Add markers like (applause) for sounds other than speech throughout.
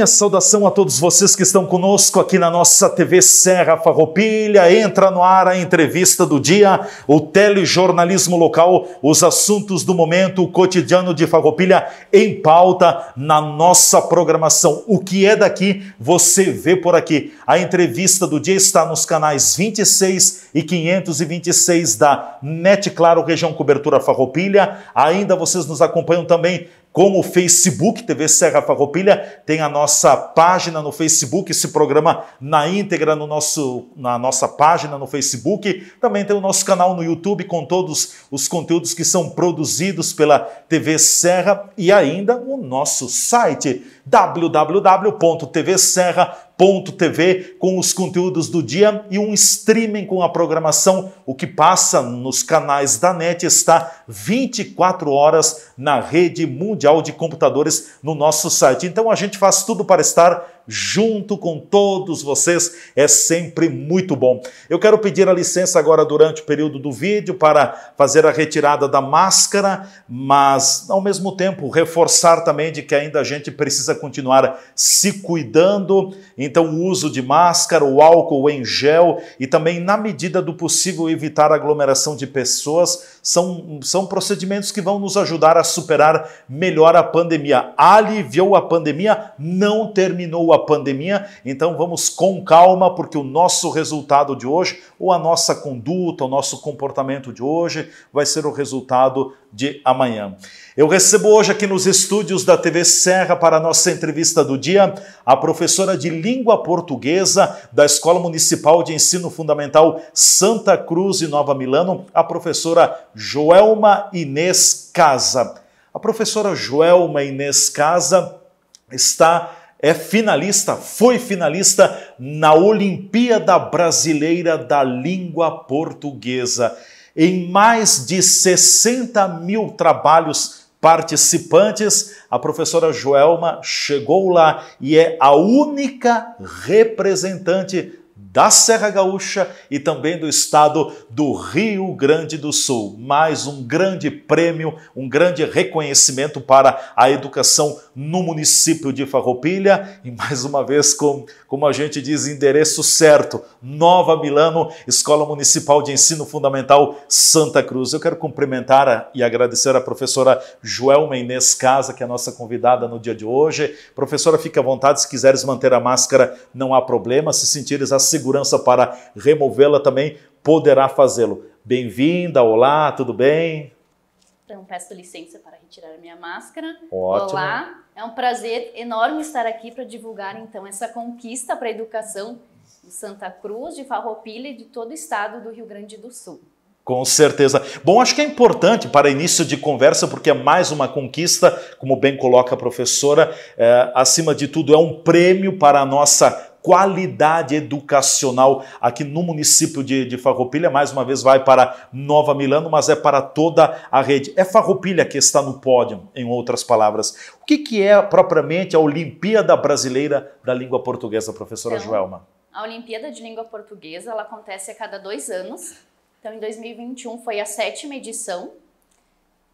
minha saudação a todos vocês que estão conosco aqui na nossa TV Serra Farroupilha. Entra no ar a entrevista do dia, o telejornalismo local, os assuntos do momento, o cotidiano de Farroupilha em pauta na nossa programação. O que é daqui, você vê por aqui. A entrevista do dia está nos canais 26 e 526 da Net Claro Região Cobertura Farroupilha. Ainda vocês nos acompanham também com o Facebook TV Serra Farroupilha, tem a nossa página no Facebook, esse programa na íntegra no nosso, na nossa página no Facebook, também tem o nosso canal no YouTube com todos os conteúdos que são produzidos pela TV Serra e ainda o nosso site www.tvserra.com TV com os conteúdos do dia e um streaming com a programação. O que passa nos canais da NET está 24 horas na rede mundial de computadores no nosso site. Então a gente faz tudo para estar junto com todos vocês. É sempre muito bom. Eu quero pedir a licença agora durante o período do vídeo para fazer a retirada da máscara, mas ao mesmo tempo reforçar também de que ainda a gente precisa continuar se cuidando. Então, o uso de máscara, o álcool em gel e também, na medida do possível, evitar aglomeração de pessoas são, são procedimentos que vão nos ajudar a superar melhor a pandemia. Aliviou a pandemia, não terminou a pandemia, então vamos com calma, porque o nosso resultado de hoje, ou a nossa conduta, o nosso comportamento de hoje, vai ser o resultado de amanhã. Eu recebo hoje aqui nos estúdios da TV Serra para a nossa entrevista do dia a professora de língua portuguesa da Escola Municipal de Ensino Fundamental Santa Cruz e Nova Milano, a professora Joelma Inês Casa. A professora Joelma Inês Casa está é finalista, foi finalista na Olimpíada Brasileira da Língua Portuguesa. Em mais de 60 mil trabalhos participantes, a professora Joelma chegou lá e é a única representante da Serra Gaúcha e também do estado do Rio Grande do Sul. Mais um grande prêmio, um grande reconhecimento para a educação no município de Farroupilha e mais uma vez com, como a gente diz, endereço certo, Nova Milano, Escola Municipal de Ensino Fundamental Santa Cruz. Eu quero cumprimentar e agradecer a professora Joelma Inês Casa, que é a nossa convidada no dia de hoje. Professora, fica à vontade, se quiseres manter a máscara, não há problema, se sentires a segurança para removê-la também poderá fazê-lo. Bem-vinda, olá, tudo bem? Então, peço licença para retirar minha máscara. Ótimo. Olá, é um prazer enorme estar aqui para divulgar então essa conquista para a educação de Santa Cruz, de Farroupilha e de todo o estado do Rio Grande do Sul. Com certeza. Bom, acho que é importante para início de conversa, porque é mais uma conquista, como bem coloca a professora, é, acima de tudo, é um prêmio para a nossa qualidade educacional aqui no município de, de Farroupilha. Mais uma vez vai para Nova Milano, mas é para toda a rede. É Farroupilha que está no pódio, em outras palavras. O que, que é propriamente a Olimpíada Brasileira da Língua Portuguesa, professora então, Joelma? A Olimpíada de Língua Portuguesa ela acontece a cada dois anos. Então, em 2021 foi a sétima edição.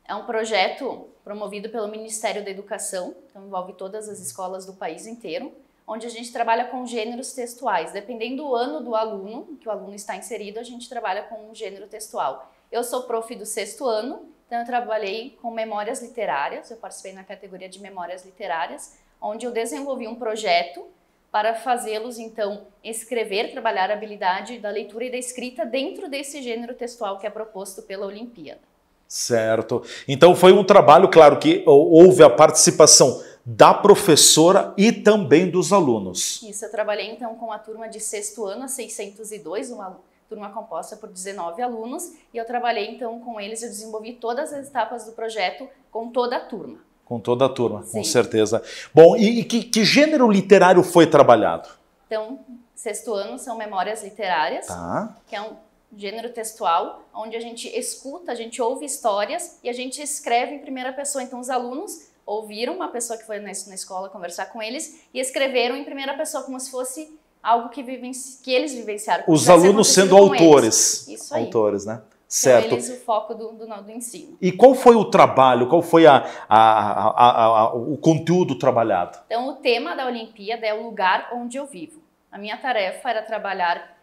É um projeto promovido pelo Ministério da Educação, então envolve todas as escolas do país inteiro onde a gente trabalha com gêneros textuais. Dependendo do ano do aluno, que o aluno está inserido, a gente trabalha com um gênero textual. Eu sou prof do sexto ano, então eu trabalhei com memórias literárias, eu participei na categoria de memórias literárias, onde eu desenvolvi um projeto para fazê-los então escrever, trabalhar a habilidade da leitura e da escrita dentro desse gênero textual que é proposto pela Olimpíada. Certo. Então foi um trabalho, claro que houve a participação da professora e também dos alunos. Isso, eu trabalhei então com a turma de sexto ano, a 602, uma turma composta por 19 alunos, e eu trabalhei então com eles, eu desenvolvi todas as etapas do projeto com toda a turma. Com toda a turma, Sim. com certeza. Bom, e, e que, que, gênero literário foi trabalhado? Então, sexto ano são memórias literárias, tá. que é um gênero textual, onde a gente escuta, a gente ouve histórias e a gente escreve em primeira pessoa. Então, os alunos ouviram uma pessoa que foi na, escola conversar com eles e escreveram em primeira pessoa, como se fosse algo que, vivenci, que eles vivenciaram. Os alunos sendo autores. Isso aí. Autores, né? Certo. Então, eles, o foco do, do, do, ensino. E qual foi o trabalho, qual foi a, a, a, o conteúdo trabalhado? Então, o tema da Olimpíada é o lugar onde eu vivo. A minha tarefa era trabalhar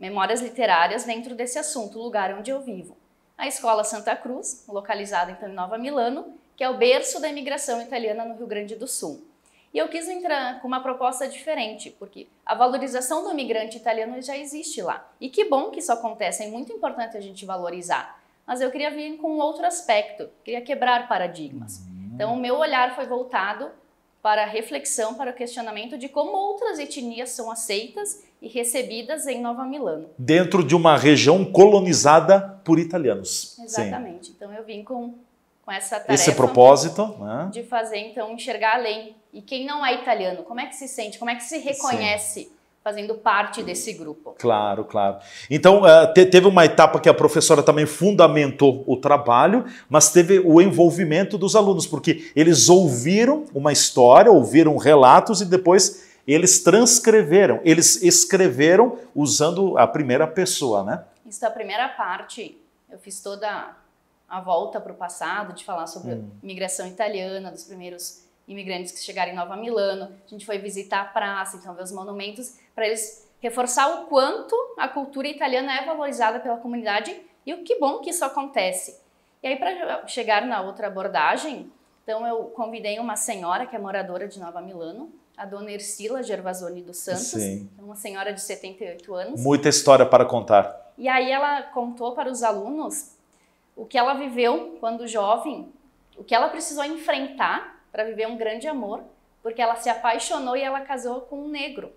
memórias literárias dentro desse assunto, o lugar onde eu vivo. A Escola Santa Cruz, localizada então em Nova Milano, que é o berço da imigração italiana no Rio Grande do Sul. E eu quis entrar com uma proposta diferente, porque a valorização do imigrante italiano já existe lá. E que bom que isso acontece, é muito importante a gente valorizar. Mas eu queria vir com outro aspecto, queria quebrar paradigmas. Uhum. Então, o meu olhar foi voltado para a reflexão, para o questionamento de como outras etnias são aceitas e recebidas em Nova Milano. Dentro de uma região colonizada por italianos. Exatamente. Sim. Então eu vim com com essa tarefa. Esse propósito, né? De fazer, então, enxergar além. E quem não é italiano, como é que se sente? Como é que se reconhece? Sim fazendo parte desse grupo. Claro, claro. Então, eh, teve uma etapa que a professora também fundamentou o trabalho, mas teve o envolvimento dos alunos, porque eles ouviram uma história, ouviram relatos e depois eles transcreveram, eles escreveram usando a primeira pessoa, né? Isso é a primeira parte. Eu fiz toda a volta para o passado, de falar sobre hum. imigração italiana, dos primeiros imigrantes que chegaram em Nova Milano. A gente foi visitar a praça, então ver os monumentos, para eles reforçar o quanto a cultura italiana é valorizada pela comunidade e o que bom que isso acontece. E aí, para chegar na outra abordagem, então eu convidei uma senhora que é moradora de Nova Milano, a dona Ercila Gervasoni dos Santos, Sim. uma senhora de 78 anos. Muita história para contar. E aí ela contou para os alunos o que ela viveu quando jovem, o que ela precisou enfrentar para viver um grande amor, porque ela se apaixonou e ela casou com um negro.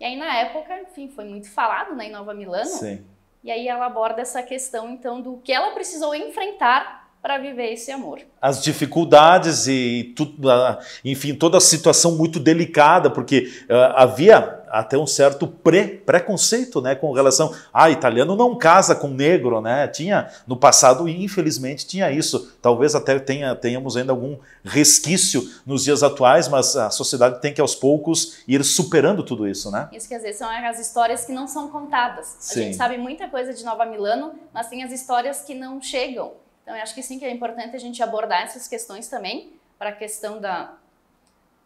E aí na época, enfim, foi muito falado né, em Nova Milano. Sim. E aí ela aborda essa questão então do que ela precisou enfrentar para viver esse amor. As dificuldades e tudo, enfim, toda a situação muito delicada, porque uh, havia até um certo pré preconceito né, com relação a ah, italiano não casa com negro, né? Tinha no passado, infelizmente, tinha isso. Talvez até tenha, tenhamos ainda algum resquício nos dias atuais, mas a sociedade tem que aos poucos ir superando tudo isso, né? Isso quer dizer, são as histórias que não são contadas. Sim. A gente sabe muita coisa de Nova Milano, mas tem as histórias que não chegam. Então, eu acho que sim que é importante a gente abordar essas questões também para a questão da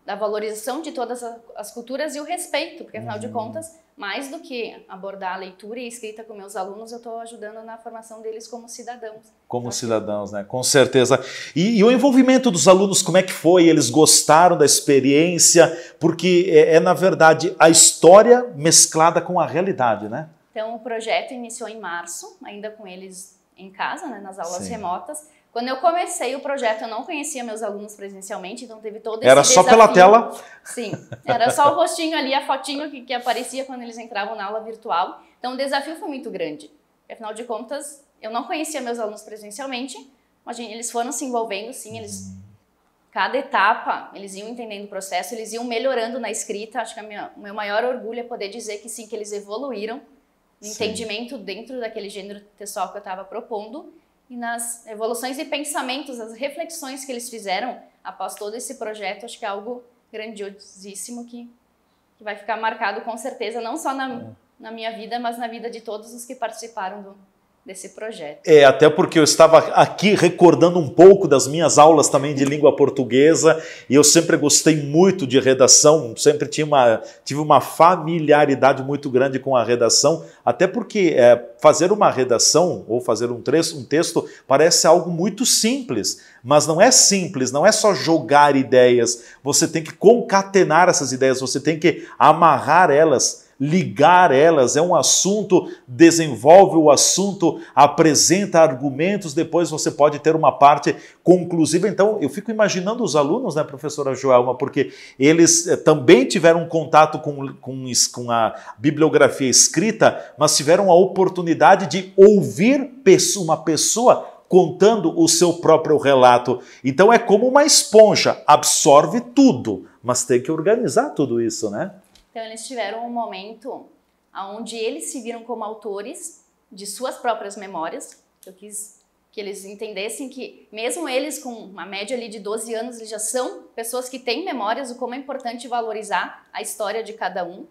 da valorização de todas as culturas e o respeito, porque afinal uhum. de contas, mais do que abordar a leitura e a escrita com meus alunos, eu estou ajudando na formação deles como cidadãos. Como cidadãos, né? Com certeza. E, e, o envolvimento dos alunos, como é que foi? Eles gostaram da experiência? Porque é, é na verdade a história mesclada com a realidade, né? Então o projeto iniciou em março, ainda com eles em casa, né, nas aulas Sim. remotas. Quando eu comecei o projeto, eu não conhecia meus alunos presencialmente, então teve todo esse Era desafio. só pela tela? Sim, era só o rostinho ali, a fotinho que, que aparecia quando eles entravam na aula virtual. Então o desafio foi muito grande. Afinal de contas, eu não conhecia meus alunos presencialmente, mas eles foram se envolvendo, sim, eles cada etapa, eles iam entendendo o processo, eles iam melhorando na escrita. Acho que minha, o meu maior orgulho é poder dizer que sim, que eles evoluíram no entendimento dentro daquele gênero textual que eu estava propondo e nas evoluções e pensamentos, as reflexões que eles fizeram após todo esse projeto, acho que é algo grandiosíssimo que, que vai ficar marcado com certeza, não só na, é. na minha vida, mas na vida de todos os que participaram do, desse projeto. É, até porque eu estava aqui recordando um pouco das minhas aulas também de língua portuguesa e eu sempre gostei muito de redação, sempre tinha uma, tive uma familiaridade muito grande com a redação, até porque é, fazer uma redação ou fazer um, trecho, um texto parece algo muito simples, mas não é simples, não é só jogar ideias, você tem que concatenar essas ideias, você tem que amarrar elas ligar elas, é um assunto, desenvolve o assunto, apresenta argumentos, depois você pode ter uma parte conclusiva. Então, eu fico imaginando os alunos, né, professora Joelma, porque eles eh, também tiveram contato com, com, com a bibliografia escrita, mas tiveram a oportunidade de ouvir uma pessoa contando o seu próprio relato. Então é como uma esponja, absorve tudo, mas tem que organizar tudo isso, né? Então eles tiveram um momento onde eles se viram como autores de suas próprias memórias. Eu quis que eles entendessem que mesmo eles com uma média ali de 12 anos, eles já são pessoas que têm memórias, o como é importante valorizar a história de cada um.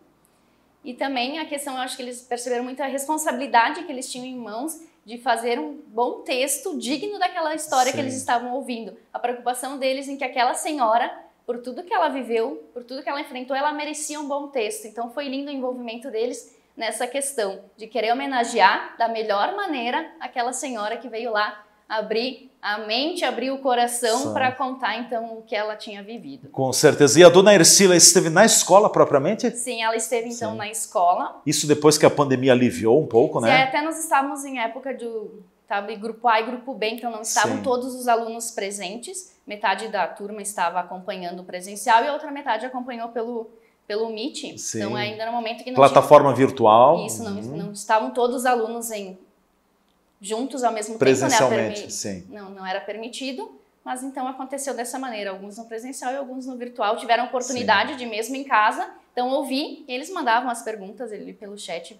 E também a questão, eu acho que eles perceberam muito a responsabilidade que eles tinham em mãos de fazer um bom texto digno daquela história Sim. que eles estavam ouvindo. A preocupação deles em que aquela senhora por tudo que ela viveu, por tudo que ela enfrentou, ela merecia um bom texto. Então foi lindo o envolvimento deles nessa questão de querer homenagear da melhor maneira aquela senhora que veio lá abrir a mente, abrir o coração para contar então o que ela tinha vivido. Com certeza. E a dona Ercila esteve na escola propriamente? Sim, ela esteve então Sim. na escola. Isso depois que a pandemia aliviou um pouco, Sim, né? É, até nós estávamos em época do grupo A e grupo B, então não estavam Sim. todos os alunos presentes metade da turma estava acompanhando presencial e a outra metade acompanhou pelo, pelo Meet. Então, sim. Então, ainda no momento que não Plataforma tinha... virtual. Isso, não, uhum. não estavam todos os alunos em juntos ao mesmo né? Presencialmente, tempo. Presencialmente, permi... sim. Não, não era permitido. Mas então aconteceu dessa maneira, alguns no presencial e alguns no virtual tiveram oportunidade sim. de mesmo em casa, então ouvir, eles mandavam as perguntas ali pelo chat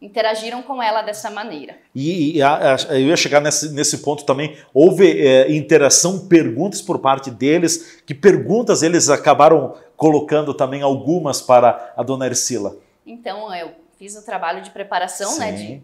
interagiram com ela dessa maneira. E, e a, a, eu ia chegar nesse, nesse ponto também. Houve é, interação, perguntas por parte deles. Que perguntas eles acabaram colocando também algumas para a dona Ercila? Então, eu fiz o um trabalho de preparação, Sim. né, de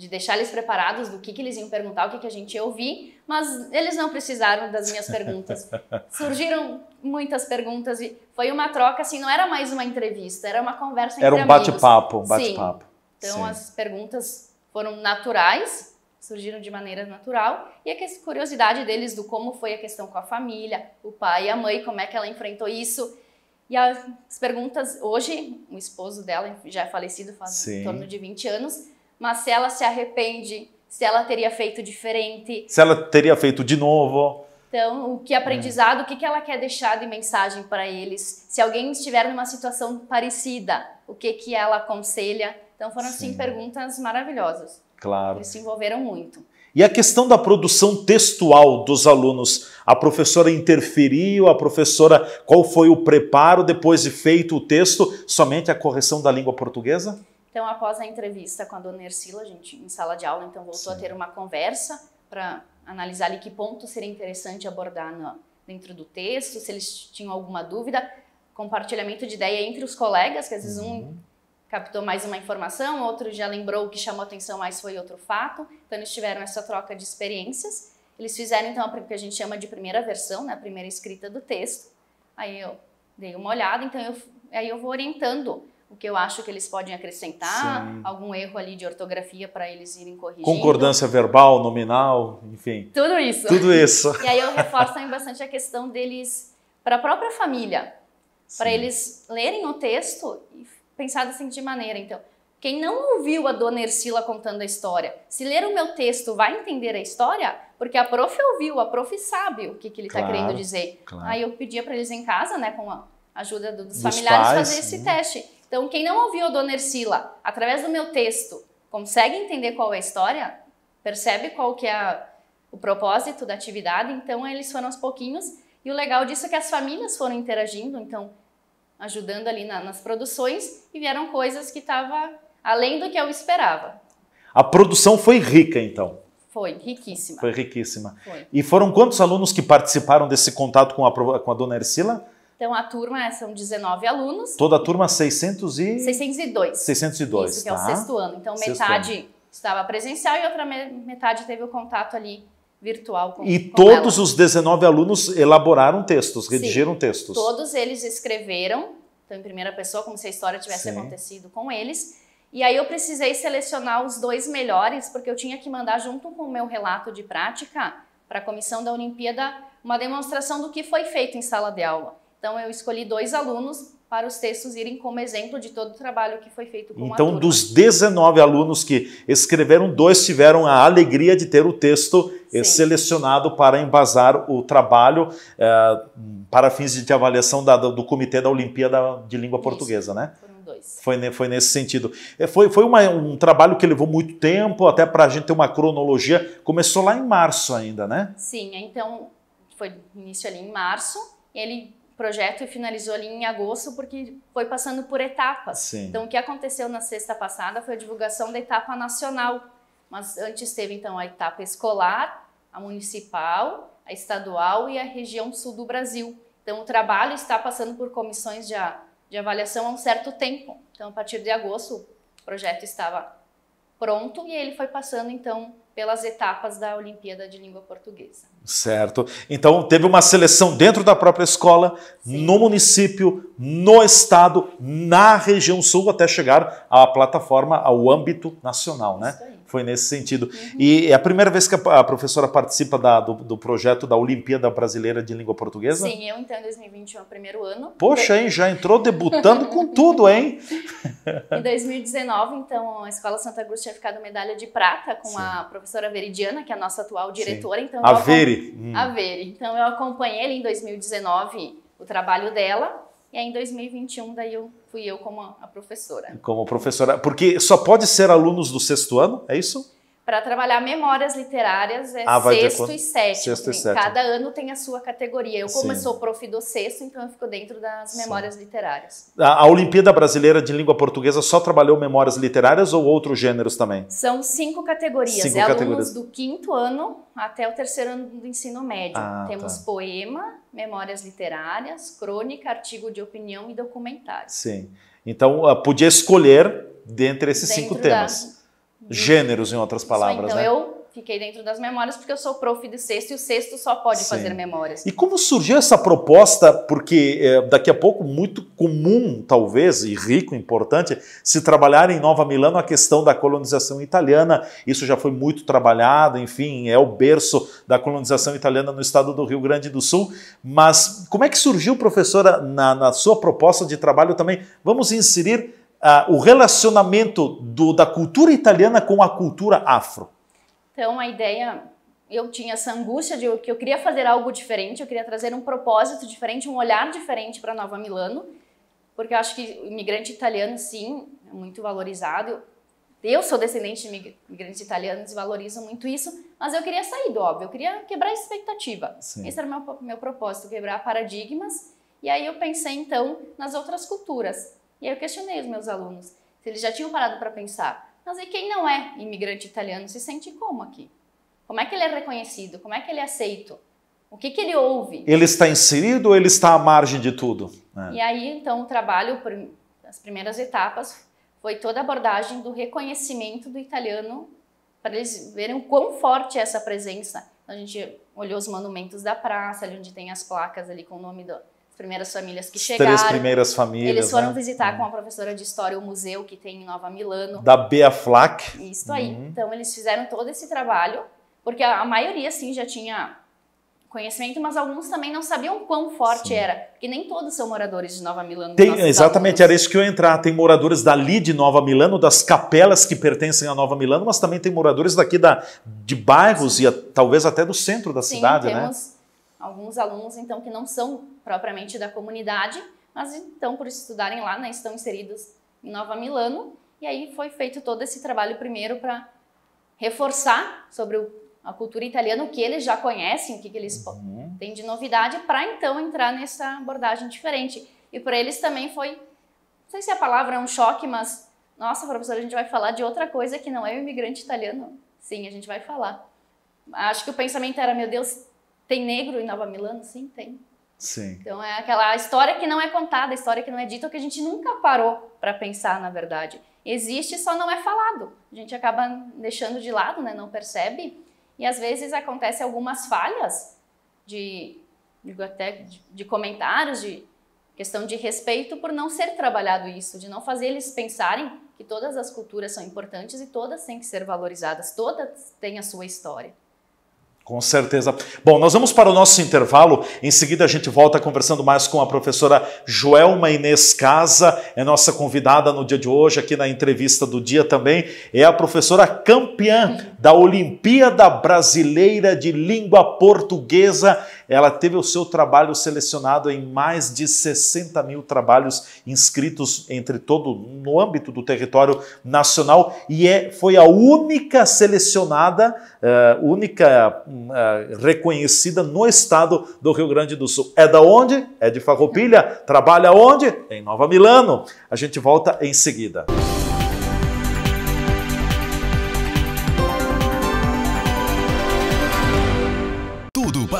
de deixar eles preparados do que, que eles iam perguntar, o que, que a gente ia ouvir, mas eles não precisaram das minhas perguntas. (laughs) Surgiram muitas perguntas e foi uma troca, assim, não era mais uma entrevista, era uma conversa entre Era um bate-papo, um bate-papo. Então Sim. as perguntas foram naturais, surgiram de maneira natural, e a curiosidade deles do como foi a questão com a família, o pai e a mãe, como é que ela enfrentou isso, e as perguntas, hoje, o esposo dela já é falecido, faz Sim. em torno de 20 anos, mas se ela se arrepende, se ela teria feito diferente. Se ela teria feito de novo. Então, o que é aprendizado, é. o que, que ela quer deixar de mensagem para eles? Se alguém estiver numa situação parecida, o que, que ela aconselha? Então, foram, assim, sim, perguntas maravilhosas. Claro. Eles se envolveram muito. E a questão da produção textual dos alunos, a professora interferiu, a professora, qual foi o preparo depois de feito o texto, somente a correção da língua portuguesa? Então, após a entrevista com a dona Ercila, a gente, em sala de aula, então voltou Sim. a ter uma conversa para analisar ali que ponto seria interessante abordar dentro do texto, se eles tinham alguma dúvida, compartilhamento de ideia entre os colegas, que às vezes uhum. um captou mais uma informação, outro já lembrou o que chamou atenção mais foi outro fato. Então, eles tiveram essa troca de experiências. Eles fizeram, então, o que a gente chama de primeira versão, né, a primeira escrita do texto. Aí eu dei uma olhada, então eu, aí eu vou orientando o que eu acho que eles podem acrescentar, Sim. algum erro ali de ortografia para eles irem corrigindo. Concordância verbal, nominal, enfim. Tudo isso. Tudo isso. (laughs) e aí eu reforço também bastante a questão deles para a própria família, para eles lerem o texto e pensar da assim seguinte maneira, então, quem não ouviu a dona Ercila contando a história, se ler o meu texto, vai entender a história? Porque a prof ouviu, a prof sabe o que, que ele está claro, querendo dizer. Claro. Aí eu pedia para eles em casa, né, com a ajuda dos, dos familiares, pais, fazer esse sim. teste. Então, quem não ouviu Dona Ercila, através do meu texto, consegue entender qual é a história? Percebe qual que é a, o propósito da atividade? Então, eles foram aos pouquinhos. E o legal disso é que as famílias foram interagindo, então, ajudando ali na, nas produções e vieram coisas que estavam além do que eu esperava. A produção foi rica, então? Foi, riquíssima. Foi riquíssima. Foi. E foram quantos alunos que participaram desse contato com a, com a dona Ercila? Então a turma são 19 alunos. Toda a turma 600 e... 602. 602, Isso, tá. é o tá? sexto ano. Então sexto metade ano. estava presencial e outra metade teve o contato ali virtual. Com, e com todos ela. os 19 alunos elaboraram textos, redigiram Sim, textos. Todos eles escreveram, então em primeira pessoa, como se a história tivesse Sim. acontecido com eles. E aí eu precisei selecionar os dois melhores, porque eu tinha que mandar junto com o meu relato de prática para a comissão da Olimpíada uma demonstração do que foi feito em sala de aula. Então eu escolhi dois alunos para os textos irem como exemplo de todo o trabalho que foi feito com Então, dos 19 alunos que escreveram, dois tiveram a alegria de ter o texto eh, Sim. selecionado para embasar o trabalho eh, para fins de avaliação da, do Comitê da Olimpíada de Língua Portuguesa, Isso. né? Foi, foi nesse sentido. Eh, foi, foi uma, um trabalho que levou muito tempo, até para a gente ter uma cronologia. Começou lá em março ainda, né? Sim, então foi início ali em março. Ele projeto e finalizou ali em agosto, porque foi passando por etapas. Sim. Então, o que aconteceu na sexta passada foi a divulgação da etapa nacional. Mas antes teve, então, a etapa escolar, a municipal, a estadual e a região sul do Brasil. Então, o trabalho está passando por comissões de, de avaliação há um certo tempo. Então, a partir de agosto, o projeto estava pronto e ele foi passando, então, pelas etapas da Olimpíada de Língua Portuguesa. Certo. Então teve uma seleção dentro da própria escola, Sim. no município, no estado, na região sul, até chegar à plataforma, ao âmbito nacional, né? Isso aí foi nesse sentido. Uhum. E é a primeira vez que a professora participa da, do, do, projeto da Olimpíada Brasileira de Língua Portuguesa? Sim, eu entrei em 2021, primeiro ano. Poxa, hein, já entrou debutando com (laughs) tudo, hein? em 2019, então, a Escola Santa Cruz tinha ficado medalha de prata com Sim. a professora Veridiana, que é a nossa atual diretora. Então, a Veri. Hum. A Veri. Então, eu acompanhei ele em 2019 o trabalho dela. E aí, em 2021, daí eu fui eu como a professora. Como professora, porque só pode ser alunos do sexto ano, é isso? para trabalhar memórias literárias é ah, sexto, e sétimo, sexto e né? sétimo. Cada ano tem a sua categoria. Eu, como o eu sou prof do sexto, então eu fico dentro das memórias Sim. literárias. A, a Olimpíada Brasileira de Língua Portuguesa só trabalhou memórias literárias ou outros gêneros também? São cinco categorias. Cinco é categorias. alunos do quinto ano até o terceiro ano do ensino médio. Ah, Temos tá. poema, memórias literárias, crônica, artigo de opinião e documentário. Sim. Então, ah, podia escolher dentre esses dentro cinco da... temas. Gêneros, em outras palavras. então, né? eu fiquei dentro das memórias porque eu sou prof de sexto e o sexto só pode Sim. fazer memórias. E como surgiu essa proposta? Porque é, daqui a pouco, muito comum, talvez, e rico, importante, se trabalhar em Nova Milano a questão da colonização italiana. Isso já foi muito trabalhado, enfim, é o berço da colonização italiana no estado do Rio Grande do Sul. Mas como é que surgiu, professora, na, na sua proposta de trabalho também? Vamos inserir uh, o relacionamento do, da cultura italiana com a cultura afro? Então, a ideia, eu tinha essa angústia de que eu queria fazer algo diferente, eu queria trazer um propósito diferente, um olhar diferente para Nova Milano, porque eu acho que o imigrante italiano, sim, é muito valorizado. Eu sou descendente de imigrantes italianos, valorizo muito isso, mas eu queria sair do óbvio, eu queria quebrar a expectativa. Sim. Esse era o meu, meu propósito, quebrar paradigmas. E aí eu pensei, então, nas outras culturas. E aí eu questionei os meus alunos se eles já tinham parado para pensar. Mas e quem não é imigrante italiano se sente como aqui? Como é que ele é reconhecido? Como é que ele é aceito? O que, que ele ouve? Ele está inserido ou ele está à margem de tudo? É. E aí, então, o trabalho, as primeiras etapas, foi toda a abordagem do reconhecimento do italiano, para eles verem o quão forte é essa presença. A gente olhou os monumentos da praça, ali onde tem as placas ali com o nome do, primeiras famílias que chegaram. Três primeiras famílias. Eles foram né? visitar é. com uhum. a professora de história o museu que tem em Nova Milano. Da Bea Flack. Isso aí. Uhum. Então eles fizeram todo esse trabalho, porque a maioria sim já tinha conhecimento, mas alguns também não sabiam quão forte Sim. era, porque nem todos são moradores de Nova Milano. Tem, exatamente, alunos. era isso que eu ia entrar. Tem moradores dali de Nova Milano, das capelas que pertencem a Nova Milano, mas também tem moradores daqui da, de bairros Sim. e a, talvez até do centro da Sim, cidade, né? temos né? Alguns alunos, então, que não são propriamente da comunidade, mas então por estudarem lá, né, estão inseridos em Nova Milano, e aí foi feito todo esse trabalho primeiro para reforçar sobre o, a cultura italiana, o que eles já conhecem, o que, que eles uhum. têm de novidade, para então entrar nessa abordagem diferente. E para eles também foi, não sei se é a palavra é um choque, mas nossa, professora, a gente vai falar de outra coisa que não é o imigrante italiano. Sim, a gente vai falar. Acho que o pensamento era, meu Deus, tem negro em Nova Milano? Sim, tem. Sim. Então é aquela história que não é contada, a história que não é dita, que a gente nunca parou para pensar, na verdade. Existe, só não é falado. A gente acaba deixando de lado, né? Não percebe. E às vezes acontece algumas falhas de, digo até de, de comentários, de questão de respeito por não ser trabalhado isso, de não fazer eles pensarem que todas as culturas são importantes e todas têm que ser valorizadas, todas têm a sua história. Com certeza. Bom, nós vamos para o nosso intervalo. Em seguida, a gente volta conversando mais com a professora Joelma Inês Casa, é nossa convidada no dia de hoje, aqui na entrevista do dia também. É a professora campeã da Olimpíada Brasileira de Língua Portuguesa ela teve o seu trabalho selecionado em mais de 60 mil trabalhos inscritos entre todo no âmbito do território nacional e é, foi a única selecionada, uh, única uh, reconhecida no estado do Rio Grande do Sul. É da onde? É de Farroupilha. Trabalha onde? Em Nova Milano. A gente volta em seguida.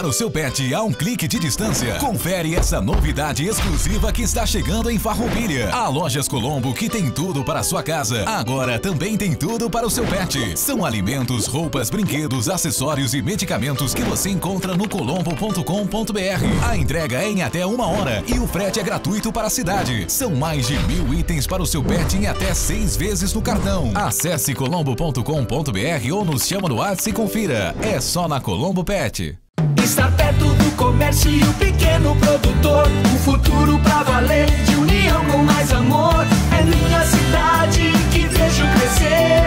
para o seu pet a um clique de distância. Confere essa novidade exclusiva que está chegando em Farroupilha. A Lojas Colombo, que tem tudo para a sua casa, agora também tem tudo para o seu pet. São alimentos, roupas, brinquedos, acessórios e medicamentos que você encontra no colombo.com.br. A entrega é em até uma hora e o frete é gratuito para a cidade. São mais de mil itens para o seu pet em até seis vezes no cartão. Acesse colombo.com.br ou nos chama no WhatsApp e confira. É só na Colombo Pet. Estar perto do comércio e o pequeno produtor. Um futuro pra valer, de união com mais amor. É minha cidade que vejo crescer.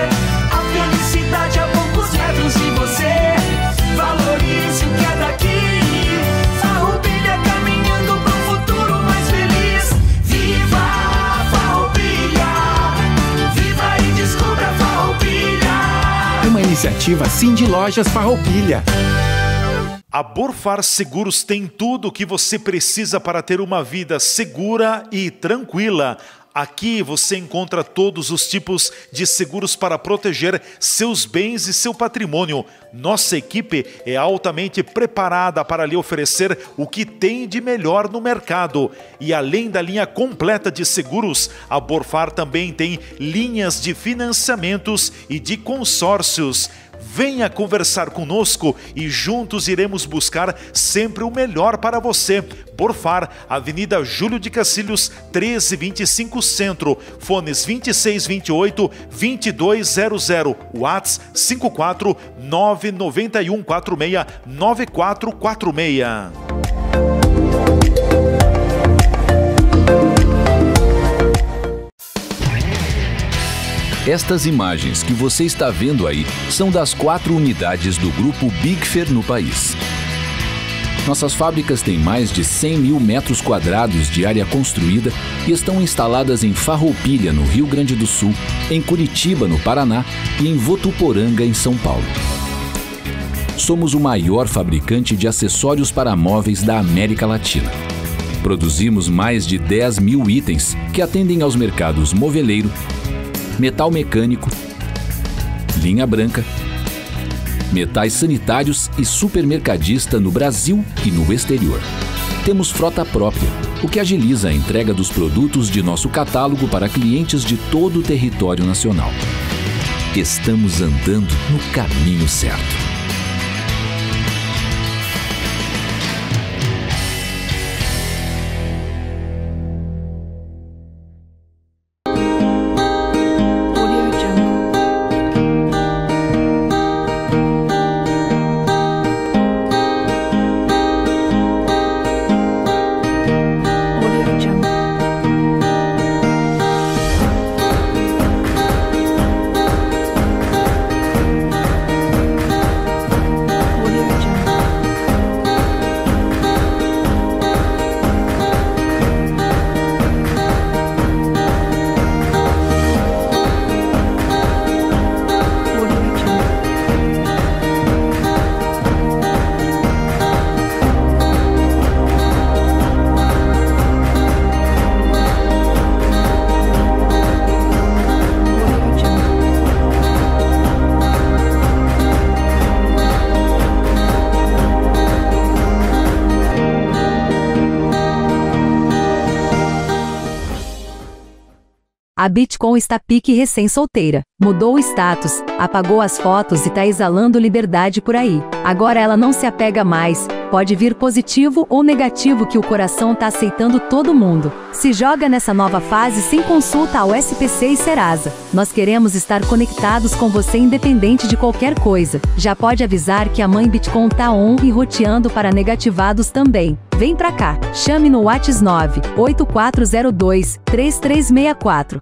A felicidade a poucos metros de você. Valorize o que é daqui. Farroupilha caminhando pro futuro mais feliz. Viva Farroupilha! Viva e descubra Farroupilha! Uma iniciativa Sim de Lojas Farroupilha. A Burfar Seguros tem tudo o que você precisa para ter uma vida segura e tranquila. Aqui você encontra todos os tipos de seguros para proteger seus bens e seu patrimônio. Nossa equipe é altamente preparada para lhe oferecer o que tem de melhor no mercado. E além da linha completa de seguros, a Borfar também tem linhas de financiamentos e de consórcios. Venha conversar conosco e juntos iremos buscar sempre o melhor para você. Borfar, Avenida Júlio de Cacilhos, 1325 Centro, fones 2628 2200, Whats 54 99146 9446. Estas imagens que você está vendo aí são das quatro unidades do grupo Bigfer no país. Nossas fábricas têm mais de 100 mil metros quadrados de área construída e estão instaladas em Farroupilha, no Rio Grande do Sul, em Curitiba, no Paraná e em Votuporanga, em São Paulo. Somos o maior fabricante de acessórios para móveis da América Latina. Produzimos mais de 10 mil itens que atendem aos mercados moveleiro, metal mecânico, linha branca, metais sanitários e supermercadista no Brasil e no exterior. Temos frota própria, o que agiliza a entrega dos produtos de nosso catálogo para clientes de todo o território nacional. Estamos andando no caminho certo. A Bitcoin está pique recém-solteira. Mudou o status, apagou as fotos e tá exalando liberdade por aí. Agora ela não se apega mais, pode vir positivo ou negativo que o coração tá aceitando todo mundo. Se joga nessa nova fase sem consulta ao SPC e Serasa. Nós queremos estar conectados com você independente de qualquer coisa. Já pode avisar que a mãe Bitcoin tá on e roteando para negativados também. Vem pra cá. Chame no WhatsApp 9 8402 3364.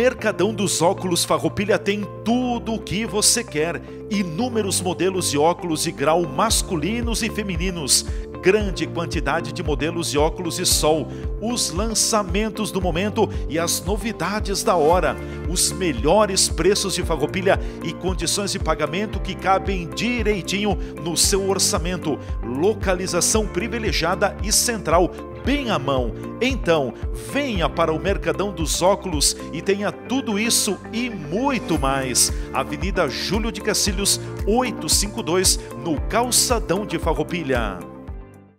Mercadão dos Óculos Farroupilha tem tudo o que você quer. Inúmeros modelos de óculos de grau masculinos e femininos, grande quantidade de modelos de óculos de sol, os lançamentos do momento e as novidades da hora, os melhores preços de farroupilha e condições de pagamento que cabem direitinho no seu orçamento, localização privilegiada e central bem à mão. Então, venha para o Mercadão dos Óculos e tenha tudo isso e muito mais. Avenida Júlio de Castilhos 852, no Calçadão de Farroupilha.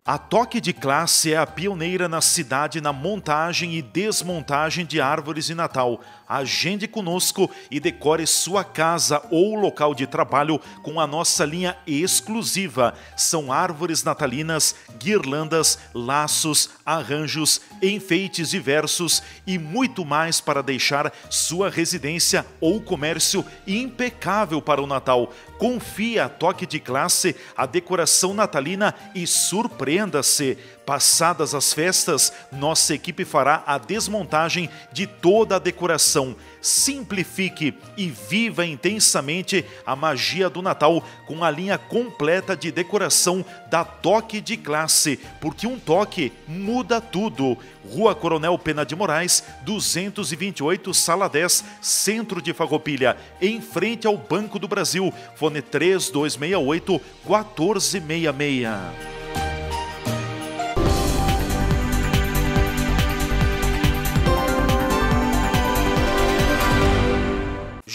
A Toque de Classe é a pioneira na cidade na montagem e desmontagem de árvores de Natal agende conosco e decore sua casa ou local de trabalho com a nossa linha exclusiva. São árvores natalinas, guirlandas, laços, arranjos, enfeites diversos e muito mais para deixar sua residência ou comércio impecável para o Natal. Confia a Toque de Classe, a decoração natalina e surpreenda-se. Passadas as festas, nossa equipe fará a desmontagem de toda a decoração. Simplifique e viva intensamente a magia do Natal com a linha completa de decoração da Toque de Classe, porque um toque muda tudo. Rua Coronel Pena de Moraes, 228, Sala 10, Centro de Fagopilha, em frente ao Banco do Brasil. Fone 3268 1466.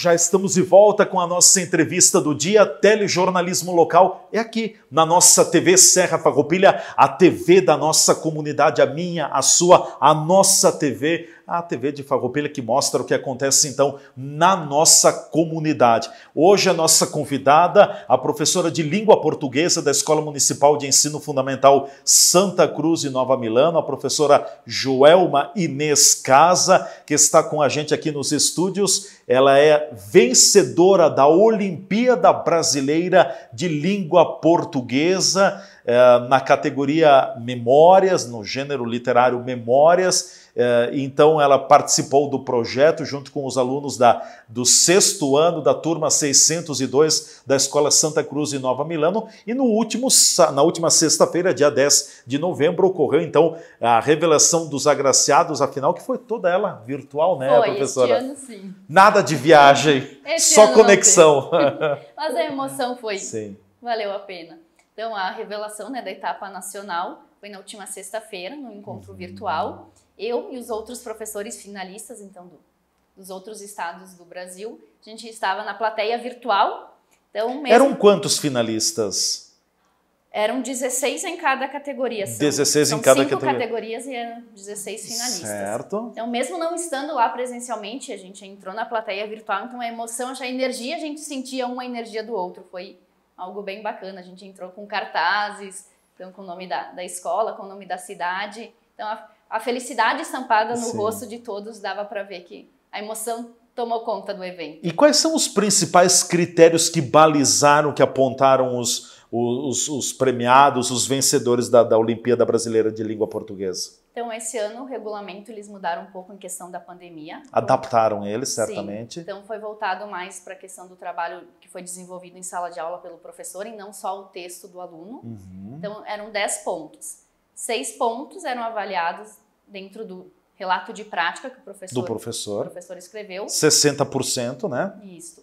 já estamos de volta com a nossa entrevista do dia. Telejornalismo local é aqui na nossa TV Serra Farroupilha, a TV da nossa comunidade, a minha, a sua, a nossa TV a TV de Farroupilha que mostra o que acontece então na nossa comunidade. Hoje a nossa convidada, a professora de língua portuguesa da Escola Municipal de Ensino Fundamental Santa Cruz e Nova Milano, a professora Joelma Inês Casa, que está com a gente aqui nos estúdios. Ela é vencedora da Olimpíada Brasileira de Língua Portuguesa eh, na categoria Memórias, no gênero literário Memórias. Eh, então, ela participou do projeto junto com os alunos da, do sexto ano da turma 602 da Escola Santa Cruz em Nova Milano. E no último, na última sexta-feira, dia 10 de novembro, ocorreu então a revelação dos agraciados, afinal, que foi toda ela virtual, né, foi, professora? Este ano, sim. Nada de viagem, este só conexão. (laughs) Mas a emoção foi. Sim. Valeu a pena. Então, a revelação né, da etapa nacional foi na última sexta-feira, no encontro uhum. virtual. Eu e os outros professores finalistas, então, do, dos outros estados do Brasil, a gente estava na plateia virtual. Então, mesmo... Eram quantos finalistas? Eram 16 em cada categoria. São, 16 são em cada cinco categoria. categorias e eram 16 finalistas. Certo. Então, mesmo não estando lá presencialmente, a gente entrou na plateia virtual, então a emoção, a energia, a gente sentia uma energia do outro. Foi algo bem bacana. A gente entrou com cartazes, então com o nome da, da escola, com o nome da cidade. Então a, a felicidade estampada no Sim. rosto de todos dava para ver que a emoção tomou conta do evento. E quais são os principais critérios que balizaram, que apontaram os os, os premiados, os vencedores da, da Olimpíada Brasileira de Língua Portuguesa? Então, esse ano o regulamento eles mudaram um pouco em questão da pandemia. Adaptaram eles, certamente. Sim. Então, foi voltado mais para a questão do trabalho que foi desenvolvido em sala de aula pelo professor e não só o texto do aluno. Uhum. Então, eram 10 pontos. Seis pontos eram avaliados dentro do relato de prática que o professor, do professor. O professor escreveu. 60%, né? Isso.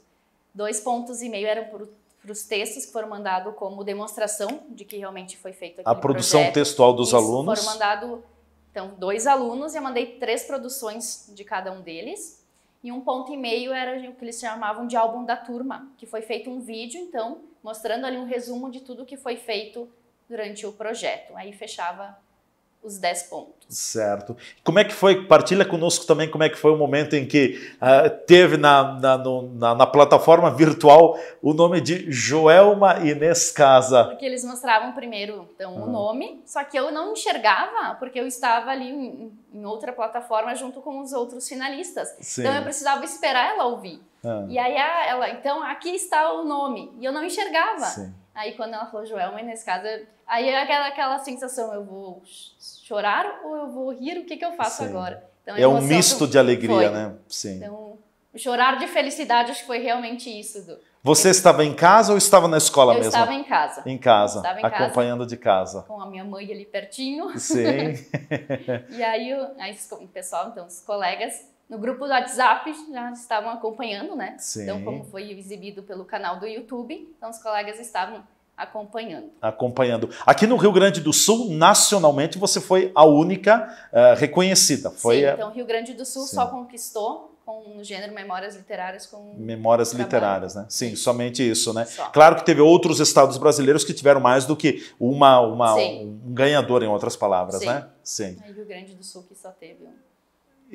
Dois pontos e meio eram por para os textos que foram mandados como demonstração de que realmente foi feito aquele A produção projeto. textual dos Isso, alunos. Foram mandados, então, dois alunos, e eu mandei três produções de cada um deles. E um ponto e meio era o que eles chamavam de álbum da turma, que foi feito um vídeo, então, mostrando ali um resumo de tudo que foi feito durante o projeto. Aí fechava os 10 pontos. Certo. Como é que foi? Partilha conosco também como é que foi o momento em que uh, teve na, na, no, na, na, plataforma virtual o nome de Joelma Inês Casa. Porque eles mostravam primeiro então, o ah. nome, só que eu não enxergava, porque eu estava ali em, em outra plataforma junto com os outros finalistas. Sim. Então eu precisava esperar ela ouvir. Ah. E aí ela, então aqui está o nome, e eu não enxergava. Sim. Aí quando ela falou Joelma, nesse caso, aí é aquela, aquela sensação, eu vou chorar ou eu vou rir, o que, que eu faço Sim. agora? Então, é um misto de alegria, foi. né? Sim. Então, chorar de felicidade, acho que foi realmente isso. Do... Você estava em casa ou estava na escola eu mesmo? Eu estava em casa. Em casa, em acompanhando casa, de casa. Com a minha mãe ali pertinho. Sim. (laughs) e aí, o, aí, o pessoal, então, os colegas no grupo do WhatsApp já estavam acompanhando, né? Sim. Então, como foi exibido pelo canal do YouTube, então os colegas estavam acompanhando. Acompanhando. Aqui no Rio Grande do Sul, nacionalmente, você foi a única uh, reconhecida. Foi Sim, então Rio Grande do Sul Sim. só conquistou com o gênero Memórias Literárias com Memórias Literárias, né? Sim, somente isso, né? Só. Claro que teve outros estados brasileiros que tiveram mais do que uma, uma um ganhador, em outras palavras, Sim. né? Sim. É Rio Grande do Sul que só teve um.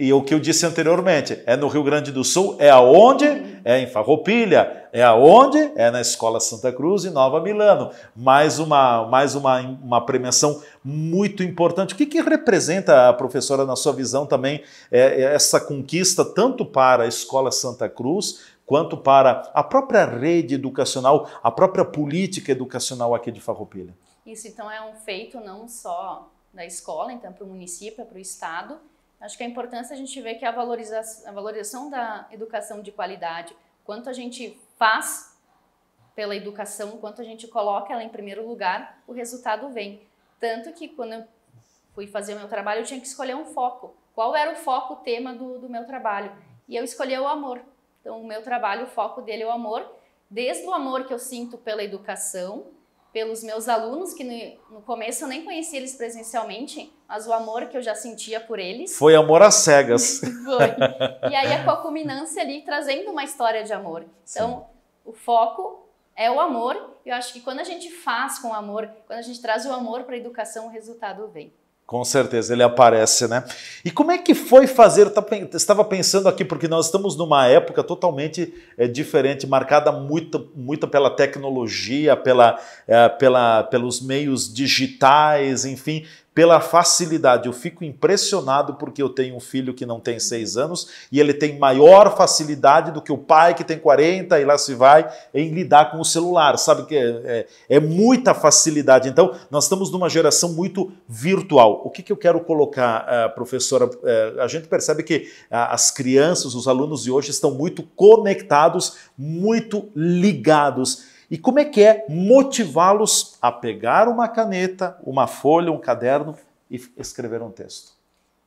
E o que eu disse anteriormente, é no Rio Grande do Sul, é aonde? É em Farroupilha. É aonde? É na Escola Santa Cruz e Nova Milano. Mais uma, mais uma, uma premiação muito importante. O que, que representa, professora, na sua visão também, é, é essa conquista tanto para a Escola Santa Cruz quanto para a própria rede educacional, a própria política educacional aqui de Farroupilha? Isso, então, é um feito não só da escola, então, para o município, é para o Estado, Acho que a é importância a gente vê que a valorização, a valorização da educação de qualidade, quanto a gente faz pela educação, quanto a gente coloca ela em primeiro lugar, o resultado vem. Tanto que quando eu fui fazer o meu trabalho, eu tinha que escolher um foco. Qual era o foco, o tema do, do meu trabalho? E eu escolhi o amor. Então, o meu trabalho, o foco dele é o amor, desde o amor que eu sinto pela educação, pelos meus alunos, que no, começo eu nem conhecia eles presencialmente, mas o amor que eu já sentia por eles. Foi amor às cegas. (laughs) Foi. E aí a culminância ali trazendo uma história de amor. Então, Sim. o foco é o amor. Eu acho que quando a gente faz com amor, quando a gente traz o amor para a educação, o resultado vem. Com certeza, ele aparece, né? E como é que foi fazer? estava pensando aqui, porque nós estamos numa época totalmente é, diferente, marcada muito, muito pela tecnologia, pela, é, pela, pelos meios digitais, enfim pela facilidade. Eu fico impressionado porque eu tenho um filho que não tem seis anos e ele tem maior facilidade do que o pai que tem 40 e lá se vai em lidar com o celular. Sabe que é, é, é muita facilidade. Então, nós estamos numa geração muito virtual. O que, que eu quero colocar, eh, professora? Eh, a gente percebe que ah, as crianças, os alunos de hoje estão muito conectados, muito ligados. E como é que é motivá-los a pegar uma caneta, uma folha, um caderno e escrever um texto?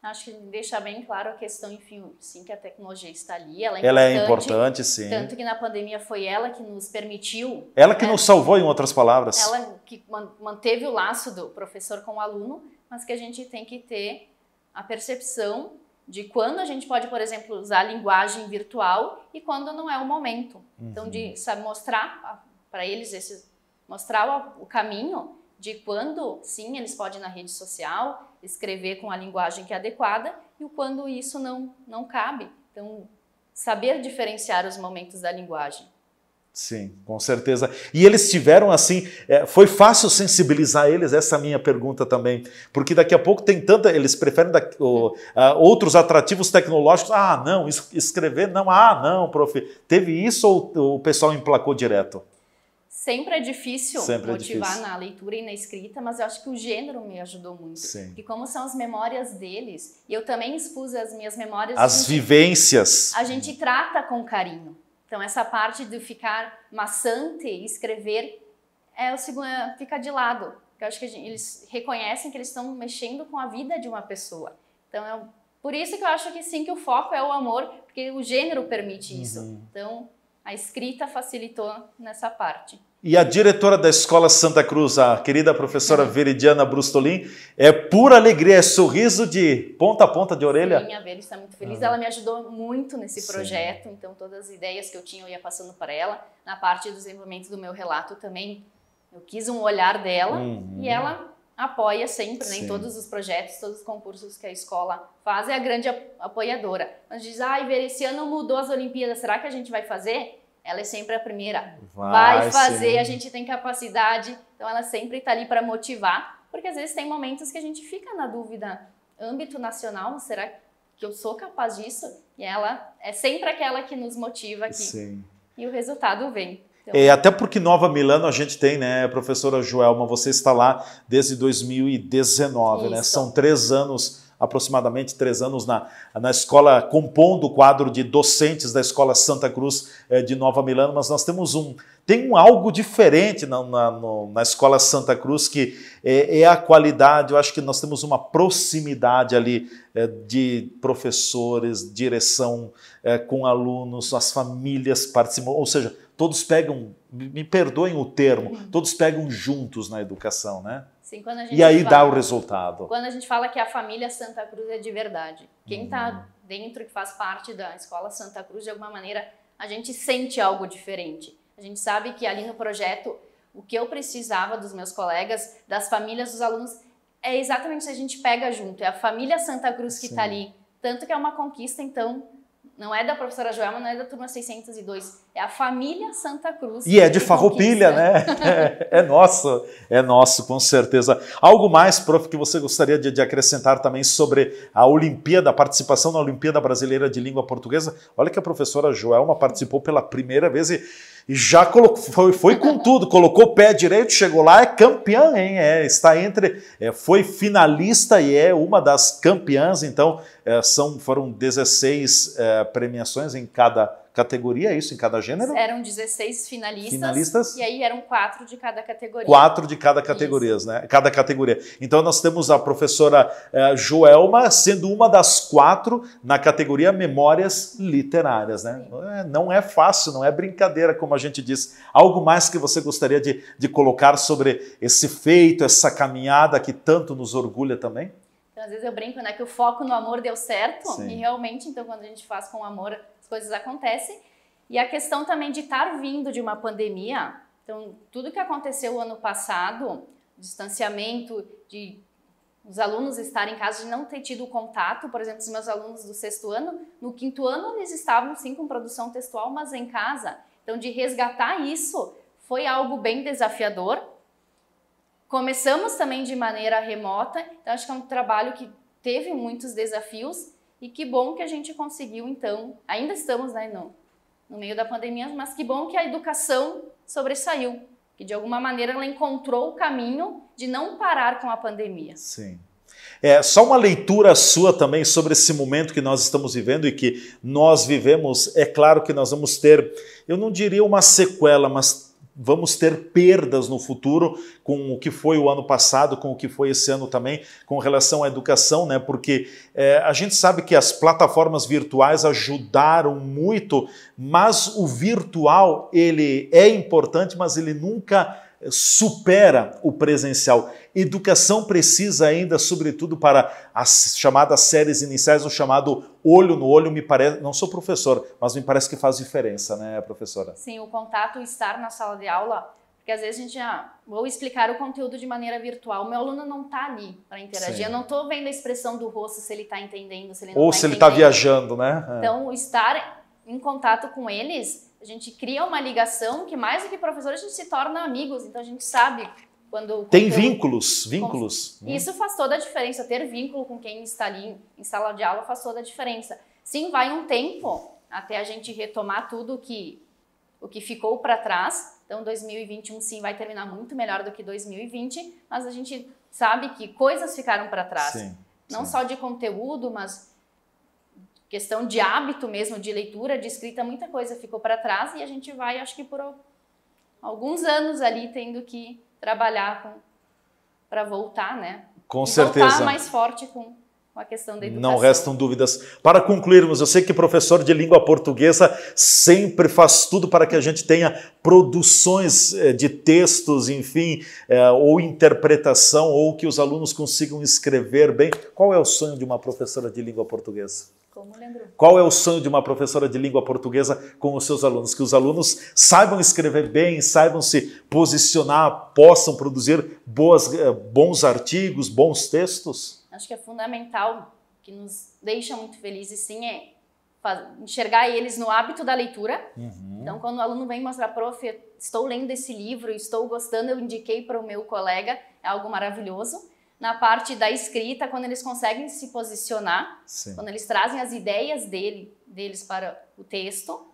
Acho que deixar bem claro a questão, enfim, sim, que a tecnologia está ali, ela é ela é importante. Ela é importante, sim. Tanto que na pandemia foi ela que nos permitiu. Ela que né? nos salvou, em outras palavras. Ela que manteve o laço do professor com o aluno, mas que a gente tem que ter a percepção de quando a gente pode, por exemplo, usar linguagem virtual e quando não é o momento. Uhum. Então, de uhum. sabe, mostrar para eles esse, mostrar o, o caminho de quando sim eles podem na rede social escrever com a linguagem que é adequada e o quando isso não não cabe. Então saber diferenciar os momentos da linguagem. Sim, com certeza. E eles tiveram assim, é, foi fácil sensibilizar eles, essa é minha pergunta também, porque daqui a pouco tem tanta, eles preferem da, o, a, outros atrativos tecnológicos. Ah, não, escrever não, ah, não, prof. Teve isso ou o pessoal emplacou direto? Sempre é difícil Sempre é motivar é difícil. na leitura e na escrita, mas eu acho que o gênero me ajudou muito. Sim. E como são as memórias deles, e eu também expus as minhas memórias. As gente, vivências. A gente trata com carinho. Então, essa parte de ficar maçante e escrever é o segundo, é, fica de lado. Eu acho que gente, eles reconhecem que eles estão mexendo com a vida de uma pessoa. Então, é por isso que eu acho que sim, que o foco é o amor, porque o gênero permite isso. Uhum. Então, a escrita facilitou nessa parte. E a diretora da Escola Santa Cruz, a querida professora uhum. Veridiana Brustolin, é pura alegria, é sorriso de ponta a ponta de orelha. Sim, a Veri está muito feliz. Ah. Ela me ajudou muito nesse Sim. projeto, então todas as ideias que eu tinha eu ia passando para ela. Na parte do desenvolvimento do meu relato também, eu quis um olhar dela uhum. e ela apoia sempre, né, em todos os projetos, todos os concursos que a escola faz, é a grande apoiadora. A gente diz, ah, ver esse ano mudou as Olimpíadas, será que a gente vai fazer? Ela é sempre a primeira. Vai, vai fazer, sim. a gente tem capacidade. Então, ela sempre está ali para motivar, porque às vezes tem momentos que a gente fica na dúvida, âmbito nacional, será que eu sou capaz disso? E ela é sempre aquela que nos motiva aqui. Sim. E o resultado vem. É, é, até porque Nova Milano a gente tem, né, professora Joelma, você está lá desde 2019, né? isso. né? São três anos, aproximadamente três anos na, na escola, compondo o quadro de docentes da Escola Santa Cruz é, de Nova Milano, mas nós temos um, tem um algo diferente na, na, na Escola Santa Cruz que é, é, a qualidade, eu acho que nós temos uma proximidade ali é, de professores, direção é, com alunos, as famílias participam, ou seja, todos pegam, me perdoem o termo, todos pegam juntos na educação, né? Sim, quando a gente e aí fala, dá o resultado. Quando a gente fala que a família Santa Cruz é de verdade, quem está hum. dentro, que faz parte da escola Santa Cruz, de alguma maneira, a gente sente algo diferente. A gente sabe que ali no projeto, o que eu precisava dos meus colegas, das famílias dos alunos, é exatamente se a gente pega junto. É a família Santa Cruz que está ali. Tanto que é uma conquista, então, não é da professora Joelma, não é da turma 602, é a família Santa Cruz. E é de Farroupilha, né? É, (laughs) é, nosso, é nosso, com certeza. Algo mais, prof, que você gostaria de, de, acrescentar também sobre a Olimpíada, a participação na Olimpíada Brasileira de Língua Portuguesa? Olha que a professora Joelma participou pela primeira vez e, já colocou, foi, foi com tudo, colocou o pé direito, chegou lá, é campeã, hein? É, está entre, é, foi finalista e é uma das campeãs, então é, são, foram 16 é, premiações em cada categoria, é isso, em cada gênero? Eram 16 finalistas, finalistas. E aí eram quatro de cada categoria. Quatro de cada categoria, né? Cada categoria. Então nós temos a professora eh, Joelma sendo uma das quatro na categoria Memórias Literárias, né? É, não é fácil, não é brincadeira, como a gente diz. Algo mais que você gostaria de, de colocar sobre esse feito, essa caminhada que tanto nos orgulha também? Então, às vezes eu brinco, né, que o foco no amor deu certo Sim. e realmente, então, quando a gente faz com amor, coisas acontecem. E a questão também de estar vindo de uma pandemia. Então, tudo que aconteceu ano passado, distanciamento, de os alunos estarem em casa, de não ter tido contato, por exemplo, os meus alunos do sexto ano, no quinto ano eles estavam sim com produção textual, mas em casa. Então, de resgatar isso foi algo bem desafiador. Começamos também de maneira remota, então acho que é um trabalho que teve muitos desafios, e que bom que a gente conseguiu, então, ainda estamos né, no, no meio da pandemia, mas que bom que a educação sobressaiu, que de alguma maneira ela encontrou o caminho de não parar com a pandemia. Sim. É, só uma leitura sua também sobre esse momento que nós estamos vivendo e que nós vivemos. É claro que nós vamos ter, eu não diria uma sequela, mas vamos ter perdas no futuro com o que foi o ano passado, com o que foi esse ano também, com relação à educação, né? Porque é, a gente sabe que as plataformas virtuais ajudaram muito, mas o virtual ele é importante, mas ele nunca supera o presencial. Educação precisa ainda, sobretudo para as chamadas séries iniciais, o chamado olho no olho, me parece, não sou professor, mas me parece que faz diferença, né, professora? Sim, o contato estar na sala de aula, porque às vezes a gente já ah, vou explicar o conteúdo de maneira virtual, meu aluno não está ali para interagir, Sim. eu não estou vendo a expressão do rosto se ele está entendendo, se ele não Ou tá se tá entendendo. ele está viajando, né? É. Então, estar em contato com eles a gente cria uma ligação que mais do que professor a gente se torna amigos, então a gente sabe quando... Tem quando vínculos, eu... vínculos. Né? Isso faz toda a diferença, ter vínculo com quem está ali em sala de aula faz toda a diferença. Sim, vai um tempo até a gente retomar tudo que, o que ficou para trás, então 2021 sim vai terminar muito melhor do que 2020, mas a gente sabe que coisas ficaram para trás. Sim, Não sim. só de conteúdo, mas questão de hábito mesmo, de leitura, de escrita, muita coisa ficou para trás e a gente vai, acho que por alguns anos ali tendo que trabalhar para voltar, né? Com e certeza. Voltar mais forte com, com a questão da educação. Não restam dúvidas. Para concluirmos, eu sei que professor de língua portuguesa sempre faz tudo para que a gente tenha produções eh, de textos, enfim, eh, ou interpretação, ou que os alunos consigam escrever bem. Qual é o sonho de uma professora de língua portuguesa? Como lembrou. Qual é o sonho de uma professora de língua portuguesa com os seus alunos? Que os alunos saibam escrever bem, saibam se posicionar, possam produzir boas, eh, bons artigos, bons textos? Acho que é fundamental, que nos deixa muito felizes, sim, é enxergar eles no hábito da leitura. Uhum. Então, quando o aluno vem mostrar, prof, estou lendo esse livro, estou gostando, eu indiquei para o meu colega, é algo maravilhoso na parte da escrita, quando eles conseguem se posicionar, Sim. quando eles trazem as ideias dele, deles para o texto.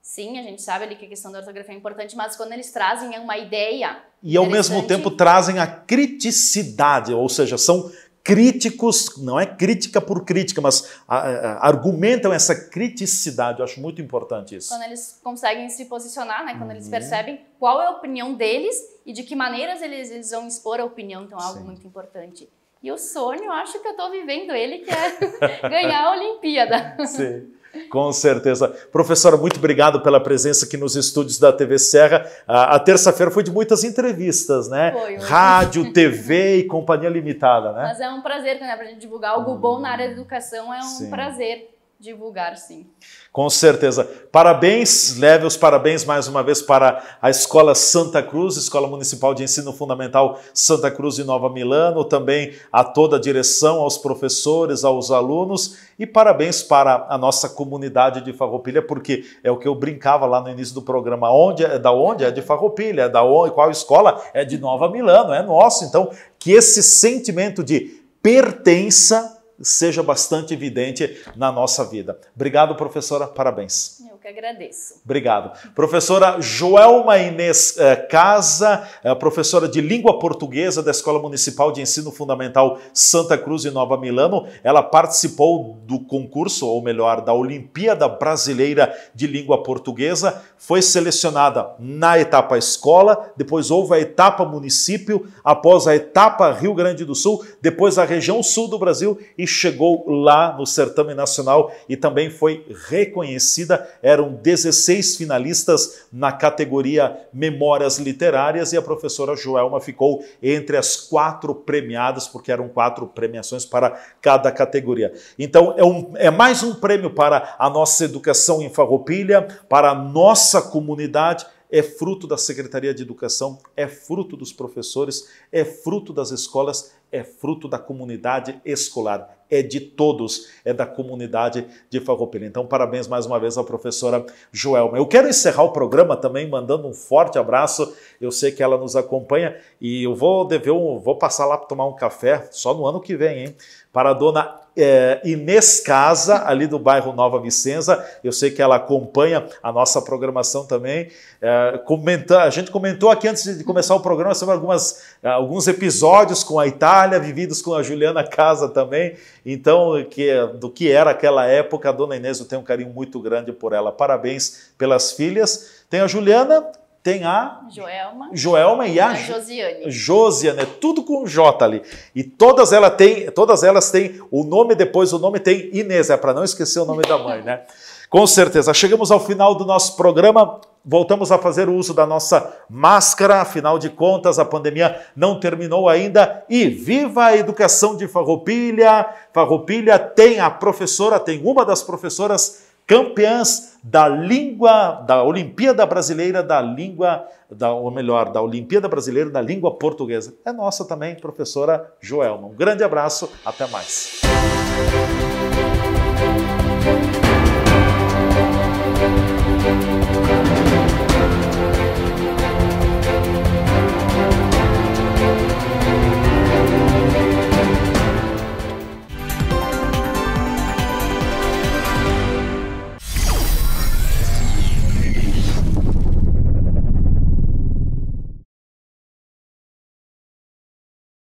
Sim, a gente sabe ali que a questão da ortografia é importante, mas quando eles trazem uma ideia. E ao mesmo tempo trazem a criticidade, ou seja, são críticos, não é crítica por crítica, mas a, ah, a, ah, ah, argumentam essa criticidade. Eu acho muito importante isso. Quando eles conseguem se posicionar, né? Quando uhum. eles percebem qual é a opinião deles e de que maneiras eles, eles vão expor a opinião, então é algo Sim. muito importante. E o sonho, eu acho que eu estou vivendo ele, que é (laughs) ganhar a Olimpíada. Sim. Com certeza. Professora, muito obrigado pela presença aqui nos estúdios da TV Serra. A, a terça-feira foi de muitas entrevistas, né? Foi. Hoje. Né? Rádio, TV e companhia limitada, né? Mas é um prazer, né? Para a gente divulgar algo bom na área da educação, é um Sim. prazer divulgar, sim. Com certeza. Parabéns, leve os parabéns mais uma vez para a Escola Santa Cruz, Escola Municipal de Ensino Fundamental Santa Cruz de Nova Milano, também a toda a direção, aos professores, aos alunos e parabéns para a nossa comunidade de Farroupilha, porque é o que eu brincava lá no início do programa, onde é da onde é de Farroupilha, é da onde, qual escola é de Nova Milano, é nosso. Então, que esse sentimento de pertença seja bastante evidente na nossa vida. Obrigado, professora. Parabéns que agradeço. Obrigado. Professora Joelma Inês eh, Casa, é professora de Língua Portuguesa da Escola Municipal de Ensino Fundamental Santa Cruz, em Nova Milano. Ela participou do concurso, ou melhor, da Olimpíada Brasileira de Língua Portuguesa. Foi selecionada na etapa escola, depois houve a etapa município, após a etapa Rio Grande do Sul, depois a região sul do Brasil e chegou lá no certame nacional e também foi reconhecida. É eram 16 finalistas na categoria Memórias Literárias e a professora Joelma ficou entre as quatro premiadas, porque eram quatro premiações para cada categoria. Então é, um, é mais um prêmio para a nossa educação em Farroupilha, para a nossa comunidade é fruto da Secretaria de Educação, é fruto dos professores, é fruto das escolas, é fruto da comunidade escolar é de todos, é da comunidade de Farroupilha. Então, parabéns mais uma vez à professora Joelma. Eu quero encerrar o programa também mandando um forte abraço. Eu sei que ela nos acompanha e eu vou dever um, vou passar lá para tomar um café só no ano que vem, hein? Para a dona é, Inês Casa, ali do bairro Nova Vicenza. Eu sei que ela acompanha a nossa programação também. É, comenta, a gente comentou aqui antes de começar o programa sobre algumas, é, alguns episódios com a Itália, vividos com a Juliana Casa também. Então, que, do que era aquela época, a dona Inês, eu tenho um carinho muito grande por ela. Parabéns pelas filhas. Tem a Juliana, tem a Joelma, Joelma e a, a Josiane. Josiane, é tudo com J ali. E todas elas têm, todas elas têm o nome depois, o nome tem Inês, é para não esquecer o nome da mãe, né? (laughs) Com certeza. Chegamos ao final do nosso programa. Voltamos a fazer o uso da nossa máscara, afinal de contas, a pandemia não terminou ainda. E viva a educação de Farroupilha! Farroupilha tem a professora, tem uma das professoras campeãs da língua da Olimpíada Brasileira da língua da, ou melhor, da Olimpíada Brasileira da língua portuguesa. É nossa também, professora Joelma. Um grande abraço, até mais.